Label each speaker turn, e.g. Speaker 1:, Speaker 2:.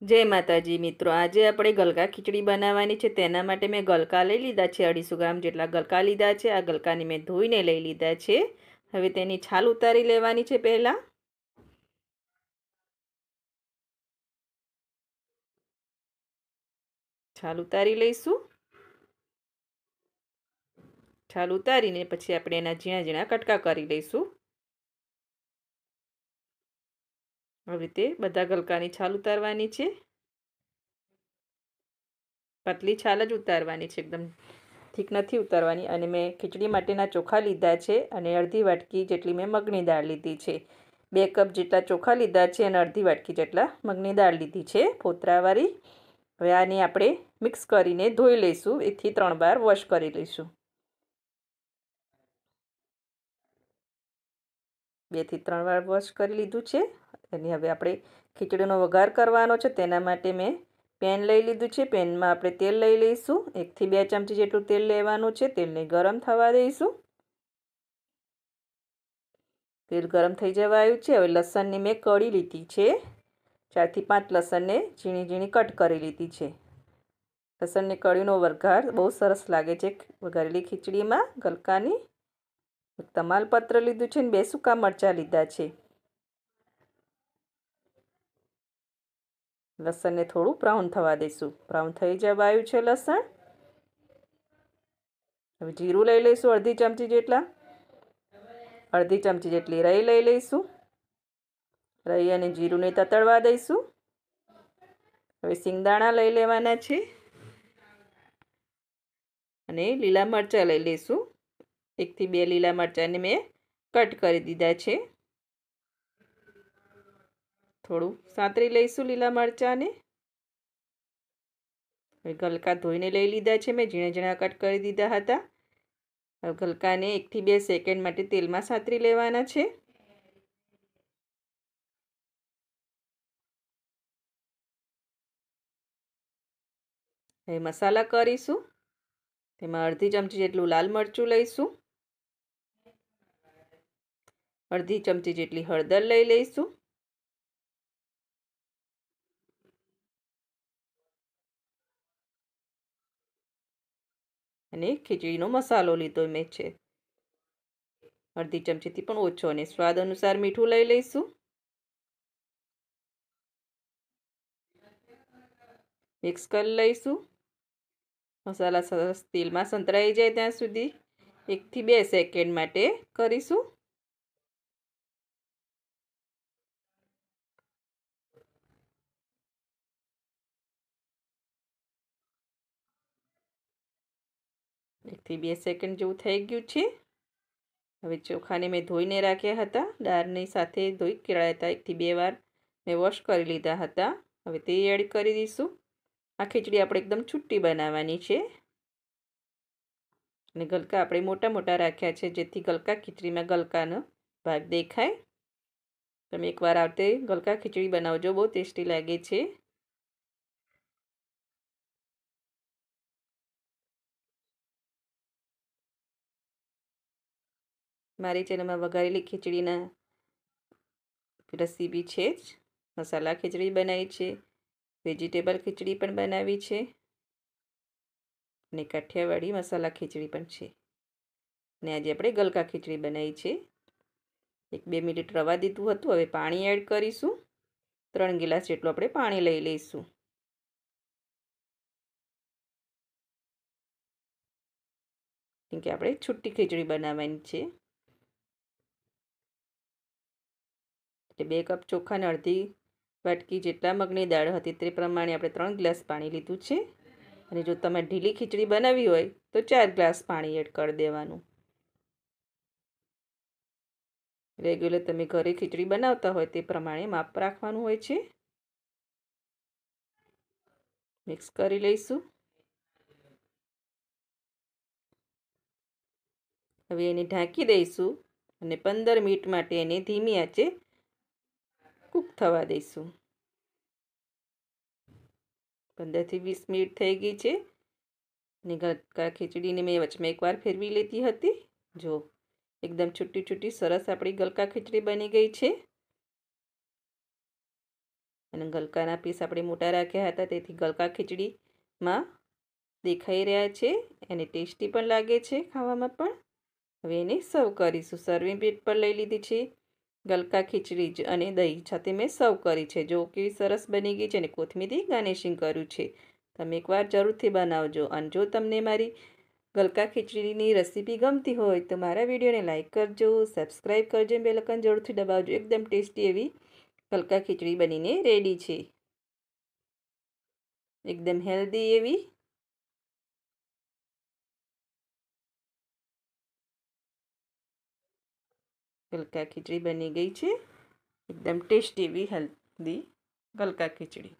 Speaker 1: જય માતાજી મિત્રો આજે આપણે ગલકા ખીચડી બનાવવાની છે તેના માટે મેં ગલકા લઈ લીધા છે અઢીસો ગ્રામ જેટલા ગલકા લીધા છે આ ગલકાને મેં ધોઈને લઈ લીધા છે હવે તેની છાલ ઉતારી લેવાની છે પહેલાં છાલ ઉતારી લઈશું છાલ ઉતારીને પછી આપણે એના ઝીણા ઝીણા કટકા કરી લઈશું આવી રીતે બધા ગલકાની છાલ ઉતારવાની છે પતલી છાલ જ ઉતારવાની છે એકદમ ઠીક નથી ઉતારવાની અને મેં ખીચડી માટેના ચોખા લીધા છે અને અડધી વાટકી જેટલી મેં મગની દાળ લીધી છે બે કપ જેટલા ચોખા લીધા છે અને અડધી વાટકી જેટલા મગની દાળ લીધી છે ફોતરાવાળી હવે આને આપણે મિક્સ કરીને ધોઈ લઈશું એથી ત્રણ વાર વોશ કરી લઈશું બેથી ત્રણ વાર વોશ કરી લીધું છે એની હવે આપણે ખીચડીનો વઘાર કરવાનો છે તેના માટે મેં પેન લઈ લીધું છે પેનમાં આપણે તેલ લઈ લઈશું એકથી બે ચમચી જેટલું તેલ લેવાનું છે તેલને ગરમ થવા દઈશું તેલ ગરમ થઈ જવા આવ્યું છે હવે લસણની મેં કળી લીધી છે ચારથી પાંચ લસણને ઝીણી ઝીણી કટ કરી લીધી છે લસણની કળીનો વઘાર બહુ સરસ લાગે છે વઘારેલી ખીચડીમાં ગલકાની તમાલપત્ર લીધું છે ને બે સૂકા મરચાં લીધા છે લસણને થોડું બ્રાઉન થવા દઈશું બ્રાઉન થઈ જવા આવ્યું છે લસણ હવે જીરું લઈ લઈશું અડધી ચમચી જેટલા અડધી ચમચી જેટલી રહી લઈ લઈશું રહી અને જીરુંને તતળવા દઈશું હવે સિંગદાણા લઈ લેવાના છે અને લીલા મરચાં લઈ લઈશું એકથી બે લીલા મરચાંને મેં કટ કરી દીધા છે થોડું સાંતરી લઈશું લીલા મરચાંને હવે ગલકા ધોઈને લઈ લીધા છે મેં ઝીણા ઝીણા કટ કરી દીધા હતા હવે ગલકાને એકથી બે સેકન્ડ માટે તેલમાં સાંતરી લેવાના છે
Speaker 2: હવે મસાલા કરીશું
Speaker 1: તેમાં અડધી ચમચી જેટલું લાલ મરચું લઈશું અડધી ચમચી જેટલી હળદર લઈ લઈશું અને ખીચડીનો મસાલો લીધો મેં છે અડધી ચમચીથી પણ ઓછો અને સ્વાદ અનુસાર મીઠું લઈ લઈશું મિક્સ કરી લઈશું મસાલા સરસ તેલમાં સંતરાઈ જાય ત્યાં સુધી એકથી બે સેકન્ડ માટે કરીશું એકથી બે સેકન્ડ જેવું થઈ ગયું છે હવે ચોખાને મેં ધોઈને રાખ્યા હતા દાળની સાથે ધોઈ કેળાયા હતા એકથી બે વાર મેં વોશ કરી લીધા હતા હવે તે એડ કરી દઈશું આ ખીચડી આપણે એકદમ છૂટી બનાવવાની છે અને ગલકા આપણે મોટા મોટા રાખ્યા છે જેથી ગલકા ખીચડીમાં ગલકાનો ભાગ દેખાય તમે એકવાર આવતે ગલકા ખીચડી બનાવજો બહુ ટેસ્ટી લાગે છે મારી ચેનલમાં વઘારેલી ખીચડીના રેસીપી છે જ મસાલા ખીચડી બનાવી છે વેજીટેબલ ખીચડી પણ બનાવી છે અને કાઠિયાવાડી મસાલા ખીચડી પણ છે અને આજે આપણે ગલકા ખીચડી બનાવી છે એક બે મિનિટ રવા દીધું હતું હવે પાણી એડ કરીશું ત્રણ ગિલાસ જેટલું આપણે પાણી લઈ લઈશું કેમ કે આપણે છુટ્ટી ખીચડી બનાવવાની છે એટલે બે કપ ચોખાને અને અડધી વાટકી જેટલા મગની દાળ હતી તે પ્રમાણે આપણે ત્રણ ગ્લાસ પાણી લીધું છે અને જો તમે ઢીલી ખીચડી બનાવી હોય તો ચાર ગ્લાસ પાણી એડ કરી દેવાનું રેગ્યુલર તમે ઘરે ખીચડી બનાવતા હોય તે પ્રમાણે માપ રાખવાનું હોય છે મિક્સ કરી લઈશું હવે એને ઢાંકી દઈશું અને પંદર મિનિટ માટે એને ધીમી આંચે કૂક થવા દઈશું પંદરથી વીસ મિનિટ થઈ ગઈ છે અને ગટકા ખીચડીને મેં વચમાં એકવાર ફેરવી લેતી હતી જો એકદમ છૂટી છૂટી સરસ આપણી ગલકા ખીચડી બની ગઈ છે અને ગલકાના પીસ આપણે મોટા રાખ્યા હતા તેથી ગલકા ખીચડીમાં દેખાઈ રહ્યા છે એને ટેસ્ટી પણ લાગે છે ખાવામાં પણ હવે એને સર્વ કરીશું સર્વિંગ પ્લેટ પર લઈ લીધી છે ગલકા ખીચડી જ અને દહીં સાથે મેં સર્વ કરી છે જો કેવી સરસ બની ગઈ છે અને કોથમીરથી ગાર્નિશિંગ કર્યું છે તમે એકવાર જરૂરથી બનાવજો અને જો તમને મારી ગલકા ખીચડીની રેસીપી ગમતી હોય તો મારા વિડીયોને લાઇક કરજો સબસ્ક્રાઈબ કરજો અને બેલકન જરૂરથી દબાવજો એકદમ ટેસ્ટી એવી ગલકા ખીચડી બનીને રેડી છે એકદમ હેલ્ધી એવી
Speaker 2: ગલકા ખીચડી બની ગઈ છે એકદમ ટેસ્ટી એવી હેલ્ધી ગલકા ખીચડી